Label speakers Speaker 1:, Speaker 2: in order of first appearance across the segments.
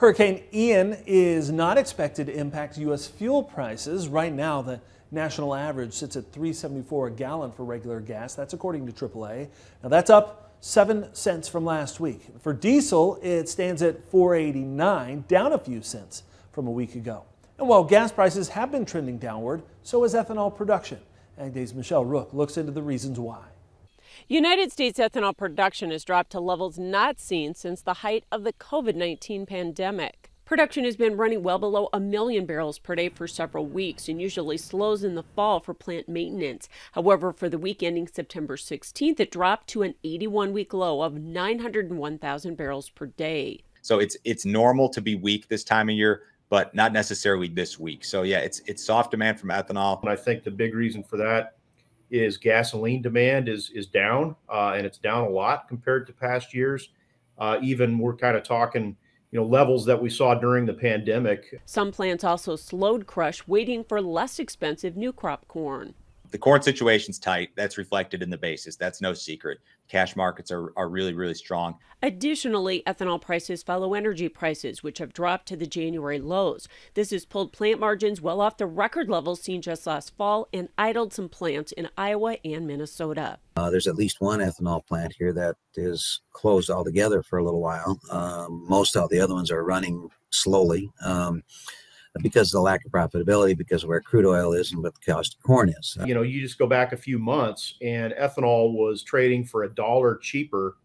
Speaker 1: Hurricane Ian is not expected to impact U.S. fuel prices. Right now, the national average sits at 374 a gallon for regular gas. That's according to AAA. Now that's up 7 cents from last week. For diesel, it stands at 489, down a few cents from a week ago. And while gas prices have been trending downward, so has ethanol production. Ag Michelle Rook looks into the reasons why.
Speaker 2: United States ethanol production has dropped to levels not seen since the height of the COVID 19 pandemic. Production has been running well below a million barrels per day for several weeks and usually slows in the fall for plant maintenance. However, for the week ending September 16th, it dropped to an 81 week low of 901,000 barrels per day.
Speaker 3: So it's it's normal to be weak this time of year, but not necessarily this week. So yeah, it's it's soft demand from
Speaker 4: ethanol. And I think the big reason for that is gasoline demand is is down, uh, and it's down a lot compared to past years. Uh, even we're kind of talking, you know, levels
Speaker 3: that we saw during the pandemic.
Speaker 2: Some plants also slowed crush, waiting for less expensive new crop corn
Speaker 3: the corn situation's tight. That's reflected in the basis. That's no secret. Cash markets are, are really, really strong.
Speaker 2: Additionally, ethanol prices follow energy prices, which have dropped to the January lows. This has pulled plant margins well off the record levels seen just last fall and idled some plants in Iowa and Minnesota.
Speaker 3: Uh, there's at least one ethanol plant here that is closed altogether for a little while. Um, most of the other ones are running slowly. Um, because of the lack of profitability, because of where crude oil is and what the cost of corn is.
Speaker 4: You know, you just go back a few months and ethanol was trading for a dollar cheaper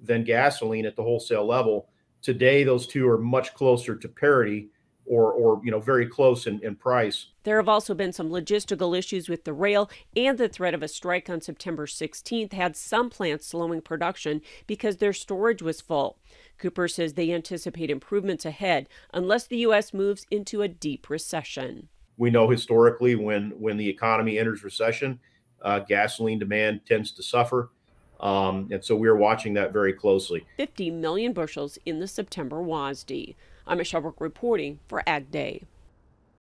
Speaker 4: than gasoline at the wholesale level. Today, those two are much closer to parity or, or you know, very close in, in price.
Speaker 2: There have also been some logistical issues with the rail, and the threat of a strike on September 16th had some plants slowing production because their storage was full. Cooper says they anticipate improvements ahead unless the U.S. moves into a deep recession.
Speaker 4: We know historically when when the economy enters recession, uh, gasoline demand tends to suffer. Um, and so we are watching that very closely.
Speaker 2: 50 million bushels in the September WASD. I'm Michelle Brook reporting for Ag Day.